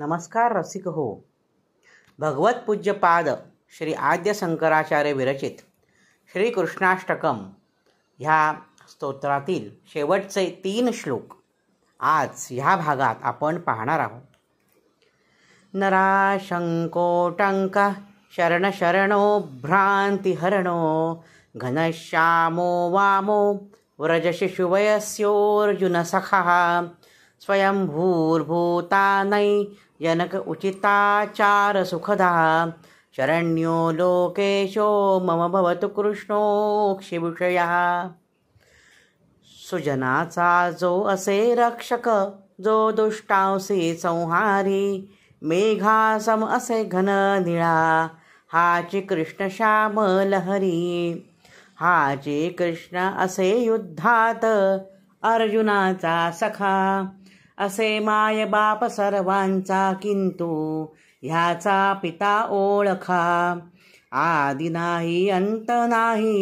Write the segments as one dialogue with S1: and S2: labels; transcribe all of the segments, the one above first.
S1: नमस्कार रसिक हो भगवत पाद श्री आद्य शंकराचार्य विरचित श्री ह्या स्तोत्रातील शेवटचे तीन श्लोक आज ह्या भागात आपण पाहणार आहोत शरणो भ्रांती हरणो घनश्यामो वामो व्रजशिशुवयस्योर्जुनसखः स्वयंभूर्भूतानै जनक उचिताचार सुखदा शरण्यो लोकेशो मम भवतु कृष्णो क्षिविषया सुजनाचा जो असे रक्षक जो दुष्टांसी संहारी मेघासम असे घन निळा हाची कृष्ण श्याम लहरी हाची कृष्ण असे युद्धात अर्जुनाचा सखा असे माय बाप सर्वांचा किंतु ह्याचा पिता ओळखा आदि नाही अंत नाही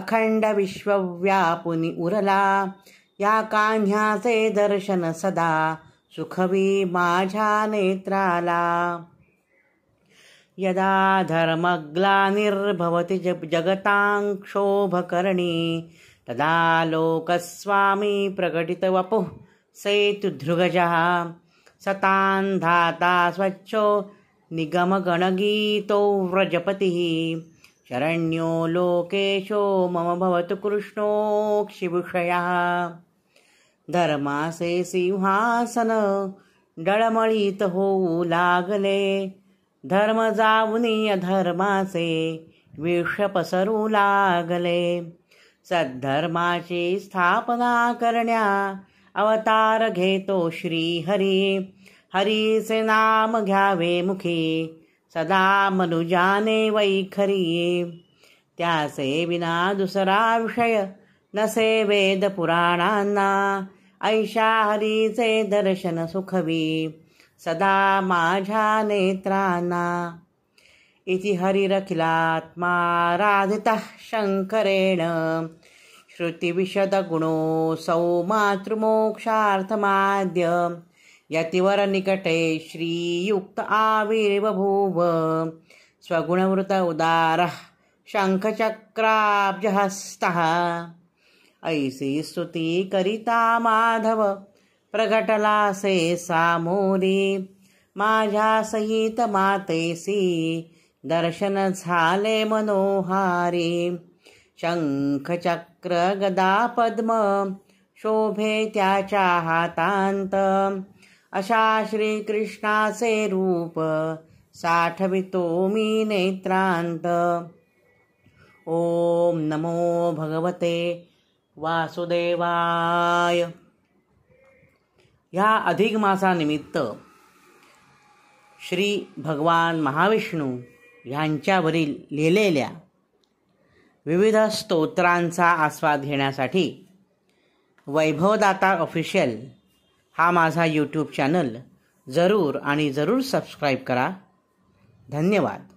S1: अखंड विश्वव्यापुनी उरला या कान्ह्याचे दर्शन सदा सुखवी माझ्या नेत्राला यदा धर्मग्ला धर्मग्लानिर्भवति जग क्षोभकर्णी तदा लोकस्वामी वपु सेतुधृगजः सतांधाता धाता स्वच्छो निगमगणगीतो व्रजपतिः शरण्यो लोकेशो मम भवतु कृष्णोक्षिभूषयः धर्मासे सिंहासन डळमळीत होऊ लागले धर्म जाऊनी धर्मासे विष पसरू लागले सद्धर्माची स्थापना करण्या अवतार घेतो श्री हरी हरीचे नाम घ्यावे मुखी सदा मनुजाने वैखरी त्याचे विना दुसरा विषय नसे वेद पुराणांना ऐशा हरीचे दर्शन सुखवी सदा माझ्या नेत्रांना इति हरिरखिलात्मा राधिता शंकरेण श्रुतिविशदगुणो सौ मातृमोक्षार्थमाद्य यतिवरनिकटे श्रीयुक्त आविर्बभूव स्वगुणवृत उदार शङ्खचक्राब्जहस्तः ऐसी स्तुति करिता माधव प्रगटलासे सामोरी माझ्या सहित मातेसी दर्शन झाले मनोहारी शंखचक्र गदा पद्म शोभे त्याच्या हातांत अशा श्रीकृष्णाचे रूप साठवितो मी नेत्रांत ओम नमो भगवते वासुदेवाय ह्या अधिक मासानिमित्त श्री भगवान महाविष्णू ह्यांच्यावरील लिहिलेल्या विविध स्तोत्रांचा आस्वाद घेण्यासाठी वैभवदाता ऑफिशियल हा माझा यूट्यूब चॅनल जरूर आणि जरूर सबस्क्राईब करा धन्यवाद